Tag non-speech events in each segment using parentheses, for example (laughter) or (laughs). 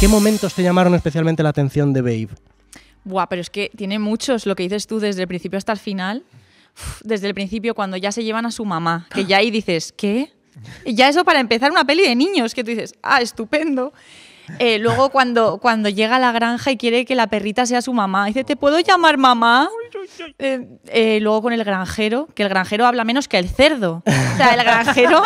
¿Qué momentos te llamaron especialmente la atención de Babe? Buah, pero es que tiene muchos, lo que dices tú desde el principio hasta el final. desde el principio, cuando ya se llevan a su mamá, que ya ahí dices, ¿qué? Ya eso para empezar una peli de niños, que tú dices, ah, estupendo. Eh, luego cuando, cuando llega a la granja y quiere que la perrita sea su mamá, dice, ¿te puedo llamar mamá? Eh, eh, luego con el granjero, que el granjero habla menos que el cerdo. O sea, el granjero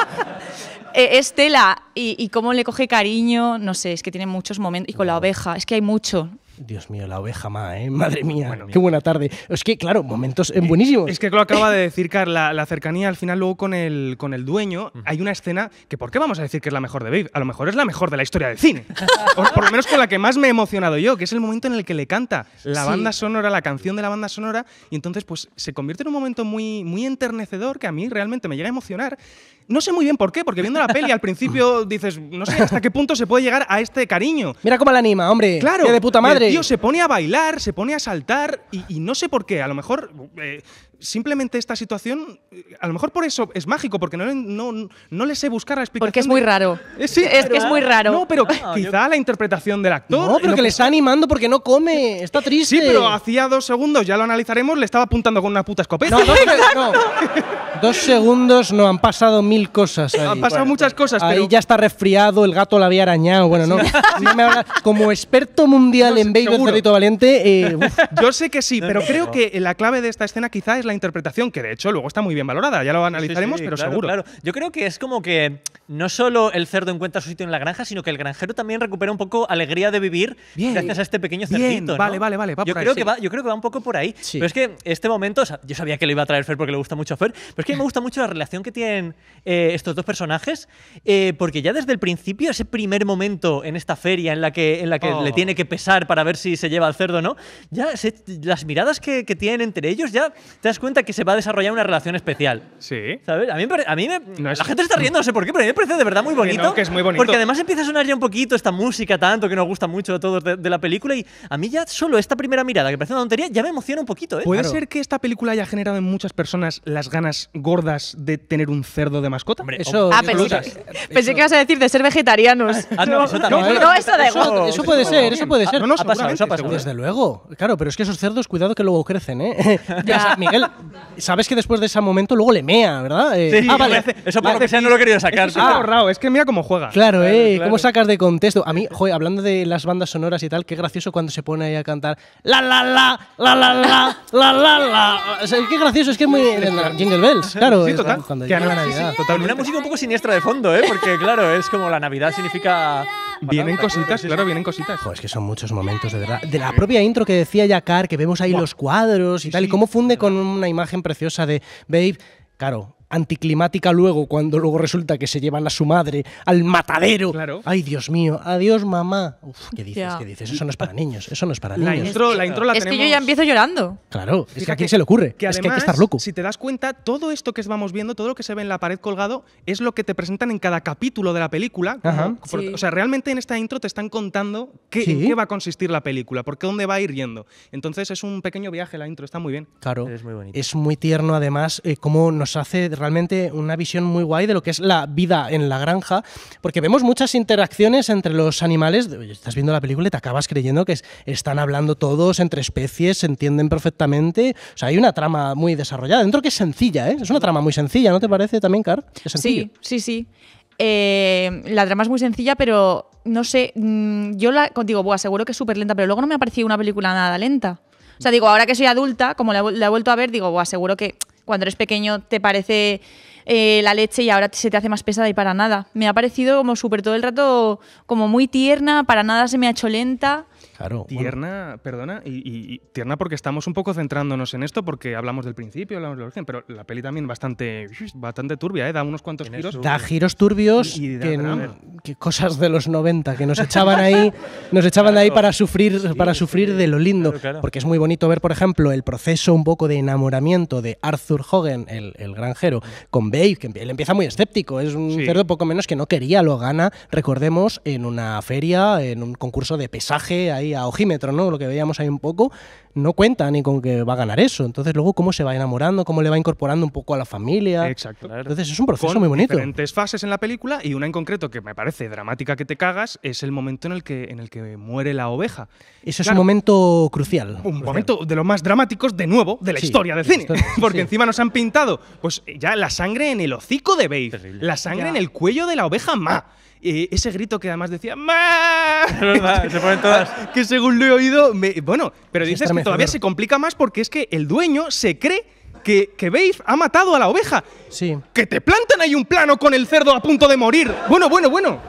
eh, Estela y cómo le coge cariño, no sé, es que tiene muchos momentos. Y con la oveja, es que hay mucho. Dios mío, la oveja más, ¿eh? (laughs) Madre mía, qué buena tarde. Es que, claro, momentos eh, buenísimos. Es que lo acaba de decir, Carl, la, cercanía al final luego con el, con el dueño. Hay una escena que, ¿por qué vamos a decir que es la mejor de Babe? A lo mejor es la mejor de la historia del cine. (laughs) por lo menos con la que más me he emocionado yo, que es el momento en el que le canta la banda sonora, la canción de la banda sonora. Y entonces, pues, se convierte en un momento muy, muy enternecedor que a mí realmente me llega a emocionar. No sé muy bien por qué, porque viendo la peli al principio dices, no sé hasta qué punto se puede llegar a este cariño. Mira cómo la anima, hombre. Claro. de puta madre tío se pone a bailar, se pone a saltar y, no sé por qué. A lo mejor eh, simplemente esta situación, eh, a lo mejor por eso es mágico, porque no, no, no le sé buscar la explicación. Porque es muy raro. Eh, es es muy raro. No, pero (laughs) ah, quizá la interpretación del actor. No, pero que le está animando porque no come, está triste. Sí, pero hacía dos segundos, ya lo analizaremos, le estaba apuntando con una puta escopeta. No, dos, (laughs) no. dos segundos no, han pasado mil cosas. Ahí. Han pasado muchas cosas, ahí ya está resfriado, el gato la había arañado. Bueno, no. Como experto mundial en Baby Valiente. Eh, (laughs) yo sé que sí, pero creo que la clave de esta escena quizá es la interpretación, que de hecho luego está muy bien valorada, ya lo analizaremos, pero seguro. yo creo que es como que no solo el cerdo encuentra su sitio en la granja, sino que el granjero también recupera un poco alegría de vivir gracias a este pequeño cerdito. Vale, vale, vale. yo, creo que va, yo creo que va un poco por ahí. Pero es que este momento, yo sabía que lo iba a traer Fer porque le gusta mucho Fer, pero es que me gusta mucho la relación que tienen eh, estos dos personajes, eh, porque ya desde el principio, ese primer momento en esta feria en la que, en la que le oh. tiene que pesar para ver si se lleva al cerdo o no, ya las miradas que, tienen entre ellos, ya te das cuenta que se va a desarrollar una relación especial. Sí. ¿Sabes? A mí, me, la gente está riendo, no sé por qué, pero a mí me parece de verdad muy bonito. Porque además empieza a sonar ya un poquito esta música tanto que nos gusta mucho a todos de, la película y a mí ya solo esta primera mirada, que parece una tontería, ya me emociona un poquito. ¿eh? ¿Puede ser que esta película haya generado en muchas personas las ganas gordas de tener un cerdo de mascota? eso, ah, pensé, que, pensé que ibas a decir de ser vegetarianos. Ah, no, eso eso Eso puede ser, eso puede ser. No, Desde luego. Claro, pero es que esos cerdos, cuidado que luego crecen, ¿eh? (laughs) Miguel, sabes que después de ese momento luego le mea, ¿verdad? Eh, sí, ah, eso por lo que sea no lo he querido sacar. es que mira cómo juega. Claro, eh, cómo sacas de contexto. A mí, joder, hablando de las bandas sonoras y tal, qué gracioso cuando se pone ahí a cantar la la la, la la la, la la la. qué gracioso, es que es muy... Jingle Bells, claro. Es, total. Una música un poco siniestra de fondo, ¿eh? Porque claro, es como la Navidad significa... Vienen cositas, claro, vienen cositas. es que son muchos momentos, de verdad. De la propia intro que decía yacar que vemos ahí los cuadros y tal, y cómo funde con una imagen preciosa de Babe. Claro, anticlimática luego, cuando luego resulta que se llevan a su madre al matadero. Claro. Ay, Dios mío, adiós mamá. Uf, ¿qué dices? ¿Qué dices? Eso no es para niños, eso no es para la niños. la intro la es que yo ya empiezo llorando. Claro, es que a quién se le ocurre, es que hay que estar loco. Si te das cuenta, todo esto que estamos viendo, todo lo que se ve en la pared colgado, es lo que te presentan en cada capítulo de la película. O sea, realmente en esta intro te están contando qué, qué va a consistir la película, por qué dónde va a ir yendo. Entonces es un pequeño viaje la intro, está muy bien. Claro, es muy bonito. Es muy tierno además eh, cómo nos hace realmente una visión muy guay de lo que es la vida en la granja, porque vemos muchas interacciones entre los animales. Estás viendo la película y te acabas creyendo que están hablando todos entre especies, se entienden perfectamente. O sea, hay una trama muy desarrollada, dentro que es sencilla, ¿eh? Es una trama muy sencilla, ¿no te parece también, Car? Sí, sí, sí. Eh, la trama es muy sencilla, pero no sé, mm, yo la contigo, bueno aseguro que es súper lenta, pero luego no me ha parecido una película nada lenta. O sea, digo, ahora que soy adulta, como la, he vuelto a ver, digo, aseguro seguro que cuando eres pequeño te parece eh, la leche y ahora se te hace más pesada y para nada. Me ha parecido como súper todo el rato como muy tierna, para nada se me ha hecho lenta. Tierna, perdona, y, tierna porque estamos un poco centrándonos en esto, porque hablamos del principio, hablamos del origen, pero la peli también bastante, bastante turbia, ¿eh? da unos cuantos giros. Da giros turbios, y, que, cosas de los 90, que nos echaban ahí, (laughs) nos echaban ahí para sufrir, para sufrir de lo lindo. Porque es muy bonito ver, por ejemplo, el proceso un poco de enamoramiento de Arthur Hogan, el, granjero, con Babe, que él empieza muy escéptico, es un cerdo poco menos que no quería, lo gana, recordemos, en una feria, en un concurso de pesaje ahí ojímetro, ¿no? Lo que veíamos ahí un poco, no cuenta ni con que va a ganar eso. Entonces, luego, cómo se va enamorando, cómo le va incorporando un poco a la familia. Exacto. Entonces, es un proceso muy bonito. diferentes fases en la película y una en concreto que me parece dramática que te cagas es el momento en el que, en el que muere la oveja. Eso es un momento crucial. Un momento de los más dramáticos, de nuevo, de la historia del cine. (laughs) Porque encima nos han pintado, pues ya la sangre en el hocico de Babe, la sangre en el cuello de la oveja Ma. Ah ese grito que además decía (laughs) que según lo he oído, bueno, pero que todavía se complica más porque es que el dueño se cree que, que ha matado a la oveja. Sí. Que te plantan ahí un plano con el cerdo a punto de morir. Bueno, bueno, bueno.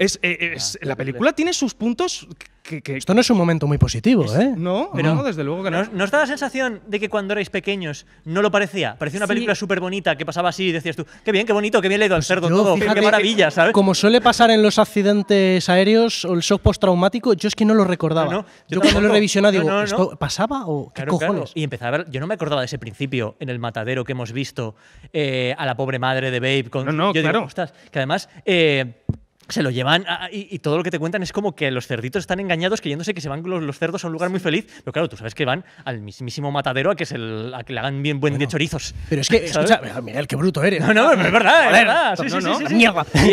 Eh, la película tiene sus puntos que, Esto no es un momento muy positivo, ¿eh? No, desde luego que no. ¿No os da la sensación de que cuando erais pequeños no lo parecía? Parecía una película súper bonita que pasaba así y decías tú, qué bien, qué bonito, qué bien leído al pues cerdo todo, qué maravilla, ¿sabes? Como suele pasar en los accidentes aéreos o el shock postraumático, yo es que no lo recordaba. yo, cuando lo he revisionado digo, ¿esto pasaba o qué cojones? Y empezaba a ver, yo no me acordaba de ese principio en el matadero que hemos visto eh, a la pobre madre de Babe con. No, no, claro. que además. Eh, se lo llevan y, todo lo que te cuentan es como que los cerditos están engañados creyéndose que se van los, los cerdos a un lugar muy feliz, pero claro, tú sabes que van al mismísimo matadero a que, se, a que le hagan bien buen bueno, chorizos. Pero es que, (laughs) escucha, el qué bruto eres. No, no, es verdad, es verdad.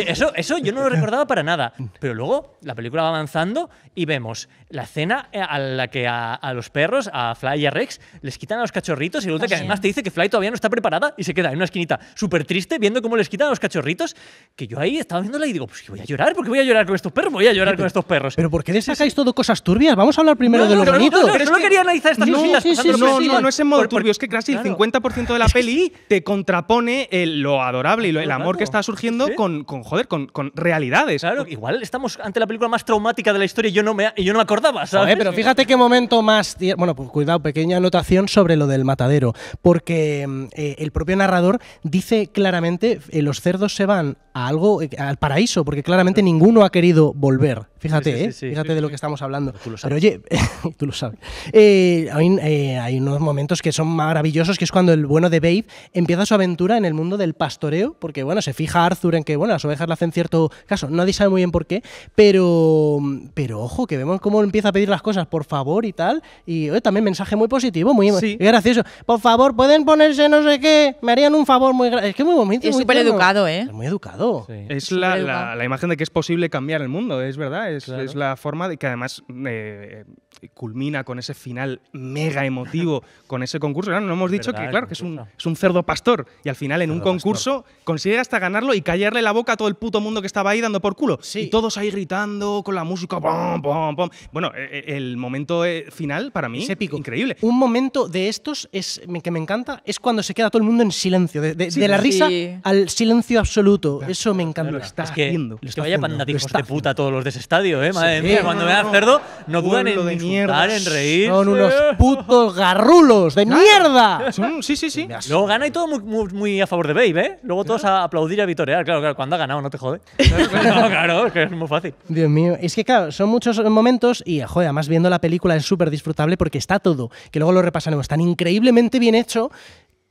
Eso, eso yo no lo recordaba para nada, (laughs) mm. pero luego la película va avanzando y vemos la cena eh, a la que a, los perros, a Fly y a Rex, les quitan a los cachorritos y ah, que además te dice que Fly todavía no está preparada y se queda en una esquinita súper triste viendo cómo les quitan a los cachorritos, que yo ahí estaba viéndola y digo, pues voy llorar, porque voy a llorar con estos perros, voy a llorar con estos perros. Pero ¿por qué deshacáis todo cosas turbias? Vamos a hablar primero de lo no, bonito. No, no, quería analizar estas cositas. no, no, no es en modo turbio, es que casi el 50% de la (laughs) peli te contrapone lo adorable y el amor que está surgiendo con, con, joder, con, realidades. Claro, igual estamos ante la película más traumática de la historia y yo no me, yo no me acordaba, ¿sabes? pero fíjate qué momento más... Bueno, pues cuidado, pequeña anotación sobre lo del matadero, porque mm, eh, el propio narrador dice claramente eh, los cerdos se van a algo, eh, al paraíso, porque claro, claramente ninguno ha querido volver. Fíjate, ¿eh? fíjate de lo que estamos hablando. Pero, lo oye, tú lo sabes. hay, unos momentos que son maravillosos, que es cuando el bueno de Babe empieza su aventura en el mundo del pastoreo, porque bueno, se fija Arthur en que bueno, las ovejas le hacen cierto caso, nadie sabe muy bien por qué, pero, pero ojo, que vemos cómo empieza a pedir las cosas por favor y tal, y también mensaje muy positivo, muy gracioso. Por favor, pueden ponerse no sé qué, me harían un favor muy... Es que muy bonito. Es súper educado, ¿eh? Es muy educado. Es la, la imagen gente que es posible cambiar el mundo, es verdad, es, la forma de que además eh, culmina con ese final mega emotivo, (laughs) con ese concurso. no hemos dicho que, claro, que es un, cerdo pastor. Y al final, en un concurso, consigue hasta ganarlo y callarle la boca a todo el puto mundo que estaba ahí dando por culo. Y todos ahí gritando con la música. Pom, Bueno, e, e, el momento eh, final, para mí, es épico. increíble. Un momento de estos es, que me encanta es cuando se queda todo el mundo en silencio. De, la risa al silencio absoluto. Eso me encanta. Lo está es que, que vaya de puta todos los de ese estadio, ¿eh? Madre mía, cuando vean cerdo, no dudan en mierda. en Son unos putos garrulos de mierda. sí, sí, sí. (laughs) Luego gana y todo muy, a favor de Babe, ¿eh? Luego todos a aplaudir y a vitorear. Claro, claro, cuando ha ganado, no te jode. (laughs) (laughs) No, claro, es que es muy fácil. Dios mío, es que claro, son muchos momentos y joder, además viendo la película es súper disfrutable porque está todo, que luego lo repasaremos, tan increíblemente bien hecho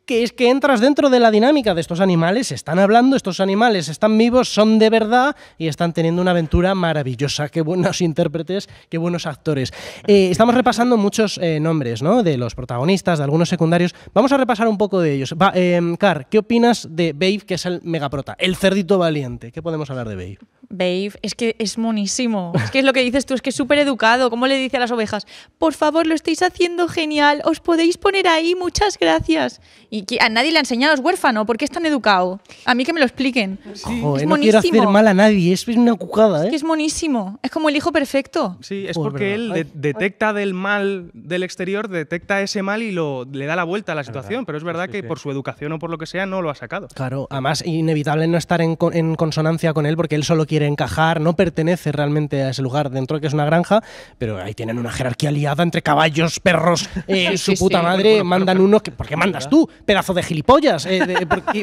que es que entras dentro de la dinámica de estos animales, están hablando, estos animales están vivos, son de verdad y están teniendo una aventura maravillosa. Qué buenos (laughs) intérpretes, qué buenos actores. Eh, estamos repasando muchos eh, nombres ¿no? de los protagonistas, de algunos secundarios. Vamos a repasar un poco de ellos. Va, em, Car, ¿qué opinas de Babe, que es el megaprota, el cerdito valiente? ¿Qué podemos hablar de Babe? Babe, es que es monísimo. Es que es lo que dices tú, es que es súper educado. ¿Cómo le dice a las ovejas? Por favor, lo estáis haciendo genial. Os podéis poner ahí, muchas gracias. Y que a nadie le ha enseñado es huérfano ¿Por qué es tan educado? A mí que me lo expliquen. es eh, monísimo. no quiero hacer mal a nadie, es una cucada. ¿eh? Es que es monísimo. Es como el hijo perfecto. Sí, es porque él detecta del mal del exterior, detecta ese mal y lo, le da la vuelta a la situación. Pero es verdad que por su educación o por lo que sea no lo ha sacado. Claro, además inevitable no estar en consonancia con él porque él solo quiere encajar, no pertenece realmente a ese lugar dentro de que es una granja, pero ahí tienen una jerarquía aliada entre caballos, perros, (laughs) eh, su puta madre, mandan unos... Que, ¿Por qué mandas tú, pedazo de gilipollas? Eh,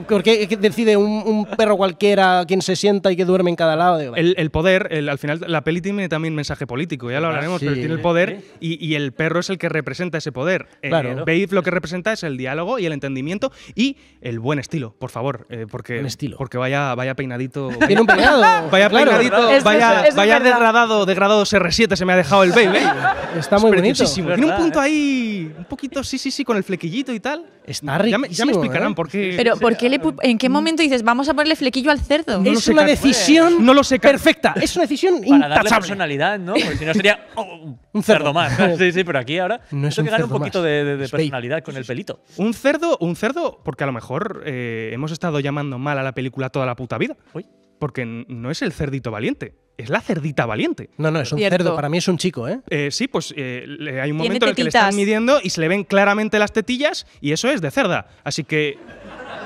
¿por, qué, decide un, perro cualquiera quien se sienta y que duerme en cada lado? El, poder, al final la peli tiene también mensaje político, ya lo ah, hablaremos, pero tiene el ¿eh? poder y, el perro es el que representa ese poder. Eh, claro. lo que representa es el diálogo y el entendimiento y el buen estilo, por favor, eh, porque, estilo. porque vaya, vaya peinadito. (laughs) Tiene un peinado. Vaya vaya vaya, degradado, degradado R7 se me ha dejado el (laughs) baby. Está muy bonito. Tiene un punto eh. ahí, un poquito, sí, sí, sí, con el flequillito y tal. Está ya me, ya me, explicarán ¿eh? por qué. Pero, ¿por qué ¿en qué momento dices vamos a ponerle flequillo al cerdo? es una decisión no lo sé perfecta. Es una decisión Para darle personalidad, ¿no? Porque si no sería (laughs) oh, un cerdo, más. (laughs) sí, sí, pero aquí ahora no es que gana un poquito de, personalidad con el pelito. Un cerdo, un cerdo, porque a lo mejor eh, hemos estado llamando mal a la película toda la puta vida porque no es el cerdito valiente. Es la cerdita valiente. No, no, es un cerdo. Para mí es un chico, ¿eh? eh sí, pues eh, hay un momento en el que le están midiendo y se le ven claramente las tetillas y eso es de cerda. Así que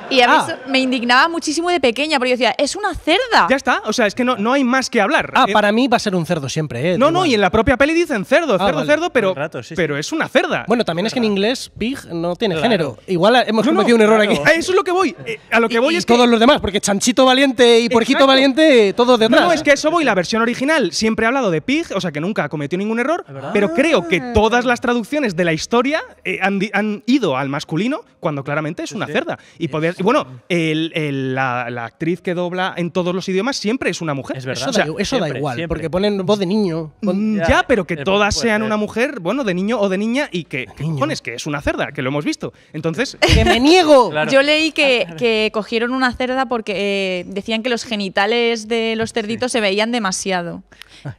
y a mí ah. me indignaba muchísimo de pequeña, porque yo decía, es una cerda. Ya está, o sea, es que no, hay más que hablar. Ah, eh, para mí va a ser un cerdo siempre, ¿eh? No, no, y en la propia peli dicen cerdo, ah, cerdo, cerdo, pero, es una cerda. Bueno, también es que en inglés pig no tiene género. Igual hemos cometido un error aquí. Eso es lo que voy. Eh, a lo que voy y es todos los demás, porque chanchito valiente y porjito valiente, todos detrás. No, no, es ¿eh? que eso voy. La versión original siempre ha hablado de pig, o sea, que nunca ha cometido ningún error, pero creo que todas las traducciones de la historia han, han, ido al masculino cuando claramente es una cerda. Y poder bueno, el, la, actriz que dobla en todos los idiomas siempre es una mujer. Es verdad. Eso, da, igual, porque ponen voz de niño. Mm, ya, pero que eh, todas pues, sean eh. una mujer, bueno, de niño o de niña, y que, pones que es una cerda, que lo hemos visto. Entonces. (laughs) ¡Que me niego! Yo leí que, cogieron una cerda porque eh, decían que los genitales de los cerditos se veían demasiado.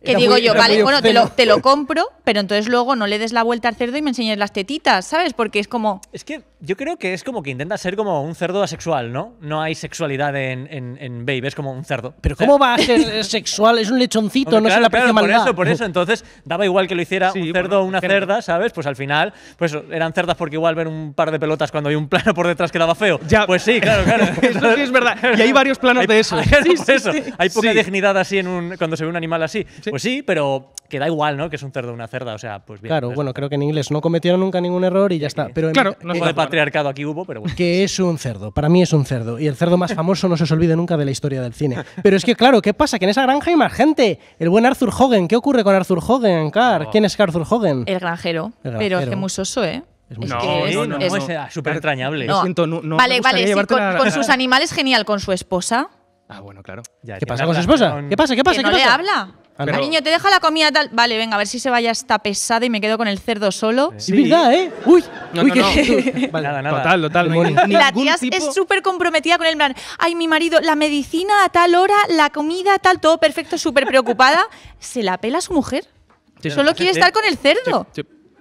Que digo yo, vale, bueno, te lo, te lo, compro, pero entonces luego no le des la vuelta al cerdo y me enseñes las tetitas, ¿sabes? Porque es como. Es que yo creo que es como que intenta ser como un cerdo sexual, ¿no? No hay sexualidad en, en, es como un cerdo. Pero ¿cómo va a ser (laughs) sexual? Es un lechoncito, no claro, es la claro, por eso, por eso. Entonces, daba igual que lo hiciera un cerdo o una cerda, ¿sabes? Pues al final, pues eran cerdas porque igual ver un par de pelotas cuando hay un plano por detrás quedaba feo. Ya. Pues sí, claro, claro. (laughs) eso sí es verdad. Y hay varios planos de eso. Hay, (laughs) sí, eso. hay poca dignidad así en un, cuando se ve un animal así. Pues sí, pero que da igual, ¿no? Que es un cerdo o una cerda, o sea, pues bien. Claro, pues bueno, creo que en inglés no cometieron nunca ningún error y ya está. Pero claro, no de patriarcado aquí hubo, pero bueno. Que es un cerdo para mí es un cerdo. Y el cerdo más famoso no se os olvide nunca de la historia del cine. Pero es que, claro, ¿qué pasa? Que en esa granja hay más gente. El buen Arthur Hogan. ¿Qué ocurre con Arthur Hogan, Car? ¿Quién es Arthur Hogan? El granjero. Pero es que muy soso, ¿eh? Es no, es, es súper entrañable. vale, vale, con, (laughs) sus animales genial, con su esposa. Ah, bueno, claro. ¿Qué pasa con su esposa? ¿Qué pasa? ¿Qué pasa? ¿Que no le habla? Cariño, te deja la comida tal. Vale, venga, a ver si se vaya esta pesada y me quedo con el cerdo solo. Sí, verdad, ¿eh? Uy, no, uy, no, (laughs) Vale, nada, nada. Total, total. la tía es súper comprometida con el plan. Ay, mi marido, la medicina a tal hora, la comida a tal, todo perfecto, súper preocupada. (laughs) ¿Se la pela su mujer? solo quiere estar con el cerdo.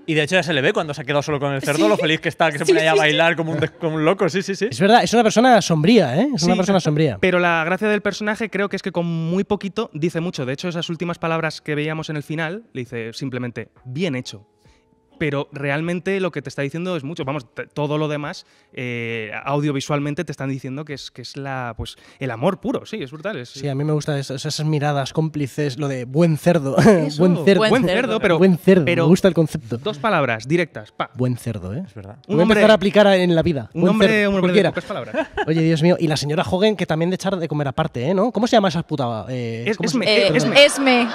Y de hecho ya se le ve cuando se ha quedado solo con el cerdo, lo feliz que está, que se pone a bailar como un, como un, loco, sí, sí, sí. Es verdad, es una persona sombría, ¿eh? Es una persona sombría. Pero la gracia del personaje creo que es que con muy poquito dice mucho. De hecho, esas últimas palabras que veíamos en el final, le dice simplemente, bien hecho pero realmente lo que te está diciendo es mucho. Vamos, todo lo demás, eh, audiovisualmente te están diciendo que es, que es la, pues, el amor puro, sí, es brutal. Es, sí, a mí me gustan esas, miradas cómplices, lo de buen cerdo. (laughs) buen cerdo. Buen cerdo, pero. Buen cerdo, me gusta el concepto. Dos palabras directas, pa. Buen cerdo, ¿eh? Es verdad. Un Voy a empezar a aplicar en la vida. Un hombre, un de palabras. (laughs) Oye, Dios mío, y la señora Hogan, que también de echar de comer aparte, ¿eh? ¿No? ¿Cómo se llama esa puta? Eh, esme, eh, esme.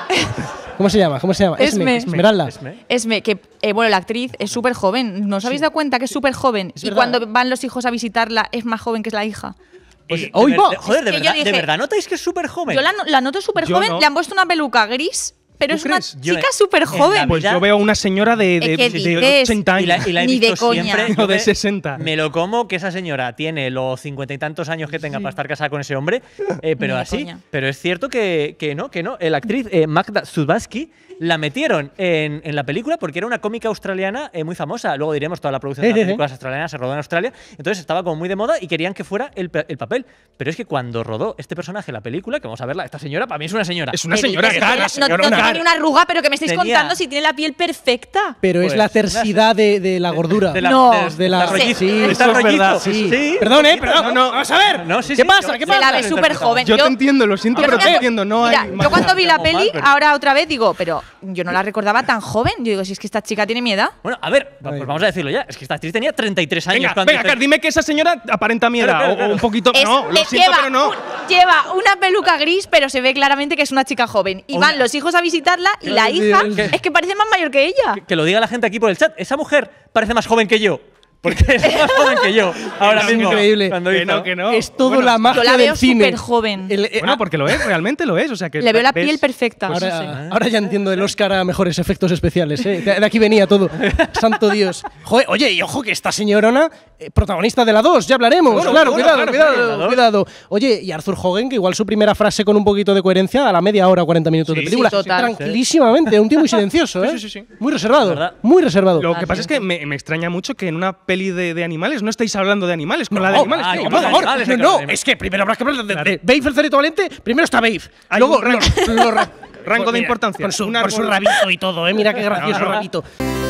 ¿Cómo se llama? ¿Cómo se llama? Esme. Esmeralda. Esme, que eh, bueno, la actriz es súper joven. ¿No os habéis dado cuenta que es súper joven? y cuando van los hijos a visitarla es más joven que es la hija. Pues, eh, joder, de verdad, notáis que es súper joven. Yo la, la noto súper joven, le han puesto una peluca gris pero es una chica súper joven. Pues yo veo a una señora de, de, 80 años. Y la, y siempre. de 60. (laughs) Me lo como que esa señora tiene los cincuenta y tantos años que tenga para estar casada con ese hombre, eh, pero así. Pero es cierto que, que, no, que no. La actriz Magda Zubatsky la metieron en, en, la película porque era una cómica australiana eh, muy famosa. Luego diremos, toda la producción de las películas australianas se rodó en Australia. Entonces estaba como muy de moda y querían que fuera el, el papel. Pero es que cuando rodó este personaje la película, que vamos a verla, esta señora para mí es una señora. Es una señora, señora, no, no, tiene una arruga, pero que me estáis contando si tiene la piel perfecta. Pero es pues, la tersidad de, de, la gordura. De la, no, de, la, sí, sí, está es sí. Perdón, eh, perdón. No, vamos a ver. No, ¿Qué pasa? ¿Qué pasa? Se la ve súper joven. Yo, te entiendo, lo siento, pero te entiendo. No hay. Yo cuando vi la peli, ahora otra vez digo, pero yo no la recordaba tan joven. Yo digo, si es que esta chica tiene miedo Bueno, a ver, pues vamos a decirlo ya. Es que esta actriz tenía 33 años. Venga, dime que esa señora aparenta mi O un poquito. no, lo siento, lleva, no. lleva una peluca gris, pero se ve claramente que es una chica joven. Y van los hijos a visitarla y la hija es que parece más mayor que ella. que lo diga la gente aquí por el chat. Esa mujer parece más joven que yo. Porque es más joven que yo. Ahora es increíble. Es todo la magia del cine. súper joven. Eh, bueno, ah, porque lo es, realmente lo es. O sea, Le veo la piel perfecta. Pues ahora, ya entiendo el Oscar a mejores efectos especiales. Eh. De aquí venía todo. Santo Dios. oye, y ojo que esta señorona, eh, protagonista de la 2, ya hablaremos. claro, cuidado, cuidado, cuidado. Oye, y Arthur Hogan, que igual su primera frase con un poquito de coherencia a la media hora, 40 minutos de película. Tranquilísimamente, un tío muy silencioso, ¿eh? Muy reservado. Muy reservado. Lo que pasa es ah, que me, me extraña mucho que en una peli de, de, animales, no estáis hablando de animales, con no, la de animales. no, por no, es que primero habrá que hablar de, de, el cerito valente, primero está Babe. luego, (laughs) (laughs) rango, de importancia. Con su, rabito y todo, ¿eh? Mira qué gracioso rabito.